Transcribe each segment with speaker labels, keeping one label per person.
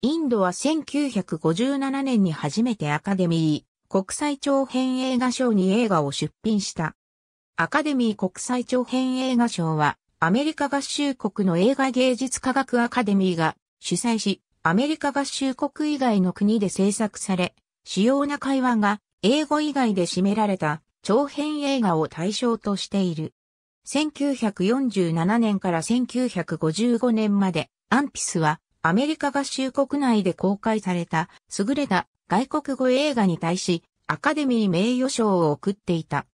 Speaker 1: インドは1957年に初めてアカデミー国際長編映画賞に映画を出品した。アカデミー国際長編映画賞はアメリカ合衆国の映画芸術科学アカデミーが主催し、アメリカ合衆国以外の国で制作され、主要な会話が英語以外で占められた長編映画を対象としている。1947年から1955年までアンピスはアメリカ合衆国内で公開された優れた外国語映画に対しアカデミー名誉賞を贈っていた。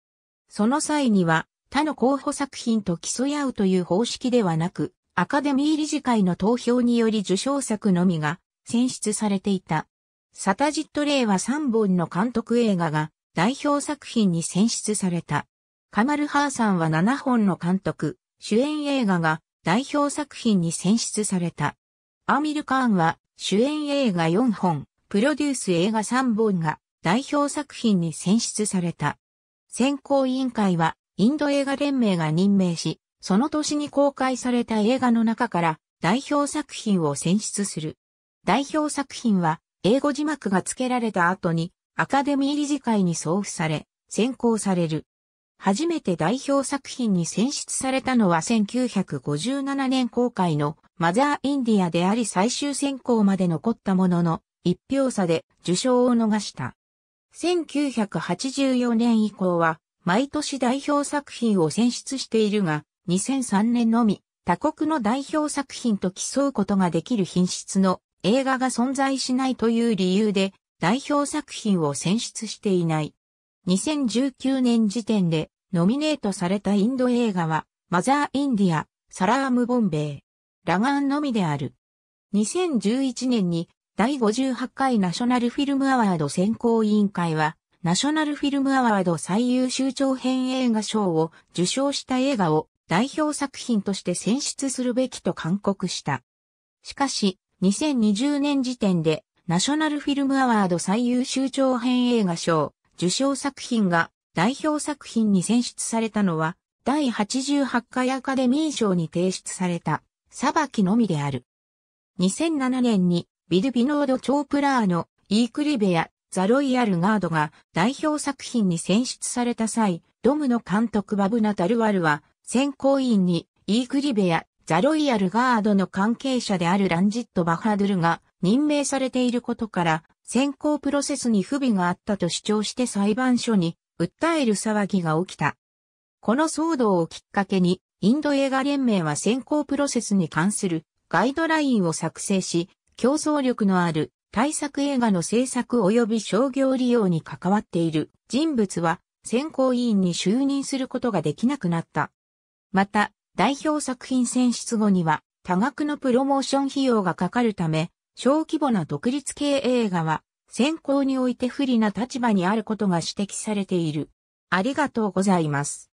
Speaker 1: その際には他の候補作品と競い合うという方式ではなく、アカデミー理事会の投票により受賞作のみが選出されていた。サタジットレイは3本の監督映画が代表作品に選出された。カマル・ハーさんは7本の監督、主演映画が代表作品に選出された。アーミル・カーンは主演映画4本、プロデュース映画3本が代表作品に選出された。選考委員会はインド映画連盟が任命し、その年に公開された映画の中から代表作品を選出する。代表作品は英語字幕が付けられた後にアカデミー理事会に送付され、選考される。初めて代表作品に選出されたのは1957年公開のマザーインディアであり最終選考まで残ったものの、一票差で受賞を逃した。1984年以降は、毎年代表作品を選出しているが、2003年のみ、他国の代表作品と競うことができる品質の映画が存在しないという理由で、代表作品を選出していない。2019年時点でノミネートされたインド映画は、マザー・インディア、サラーム・ボンベイ、裸眼のみである。2011年に第58回ナショナルフィルムアワード選考委員会は、ナショナルフィルムアワード最優秀長編映画賞を受賞した映画を代表作品として選出するべきと勧告した。しかし、2020年時点で、ナショナルフィルムアワード最優秀長編映画賞受賞作品が代表作品に選出されたのは、第88回アカデミー賞に提出された裁きのみである。2007年にビルビノード・チョープラーのイークリベやザ・ロイヤル・ガードが代表作品に選出された際、ドムの監督バブナ・タルワルは選考委員にイークリベやザ・ロイヤル・ガードの関係者であるランジット・バハドゥルが任命されていることから選考プロセスに不備があったと主張して裁判所に訴える騒ぎが起きた。この騒動をきっかけにインド映画連盟は選考プロセスに関するガイドラインを作成し、競争力のある対策映画の制作及び商業利用に関わっている人物は選考委員に就任することができなくなった。また、代表作品選出後には多額のプロモーション費用がかかるため、小規模な独立系映画は選考において不利な立場にあることが指摘されている。ありがとうございます。